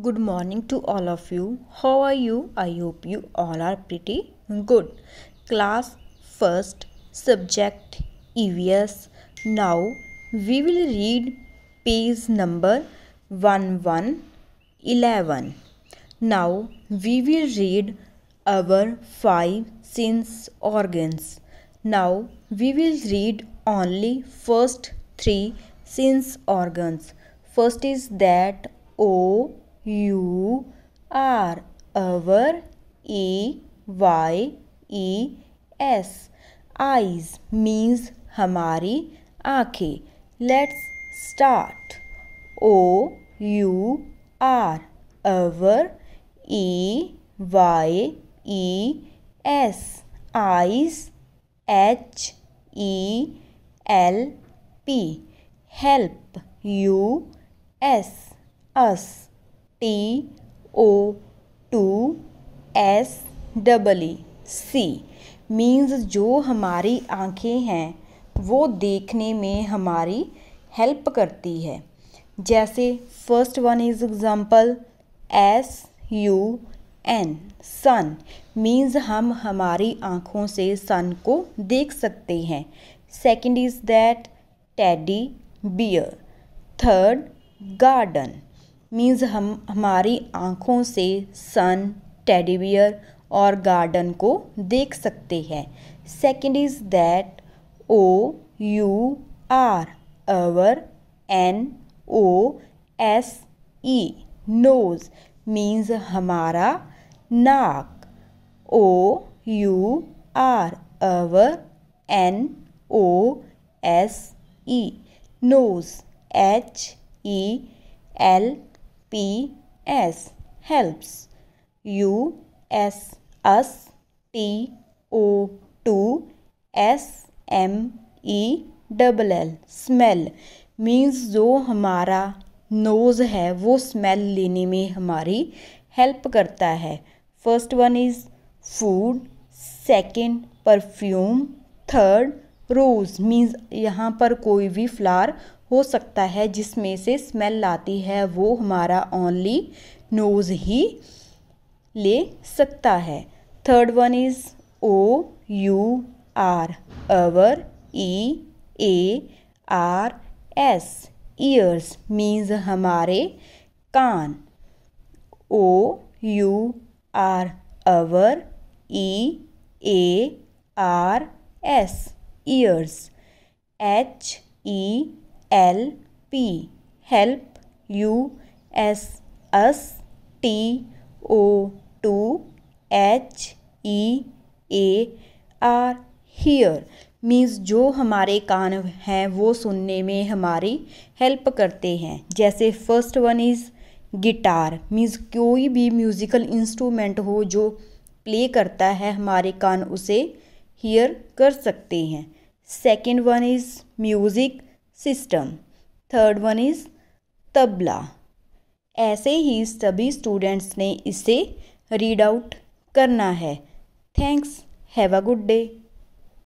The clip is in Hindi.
good morning to all of you how are you i hope you all are pretty good class first subject evs now we will read page number 1111 now we will read our five sense organs now we will read only first three sense organs first is that o U R our A Y E S eyes means हमारी आँखें let's start O U R our E Y E S eyes H E L P help U S us T O to S double E see means जो हमारी आँखें हैं वो देखने में हमारी हेल्प करती है जैसे first one is example S U N sun means हम हमारी आँखों से सन को देख सकते हैं second is that teddy bear third garden means हम हमारी आँखों से सन टेडीवियर और गार्डन को देख सकते हैं second is that O U R our N O S E nose means हमारा नाक O U R our N O S E nose H E L P S helps U S us T O to S M E double L smell means जो हमारा नोज़ है वो स्मेल लेने में हमारी हेल्प करता है first one is food Second perfume third rose means यहाँ पर कोई भी flower हो सकता है जिसमें से स्मेल आती है वो हमारा ओनली नोज ही ले सकता है third one is O U R our E A R S ears means हमारे कान O U R our E A R S ears H E L P help U S S T O to H E A R hear means जो हमारे कान हैं वो सुनने में हमारी हेल्प करते हैं जैसे first one is guitar means कोई भी म्यूज़िकल इंस्ट्रूमेंट हो जो प्ले करता है हमारे कान उसे हीयर कर सकते हैं second one is music system third one is tabla ऐसे ही सभी स्टूडेंट्स ने इसे रीड आउट करना है thanks have a good day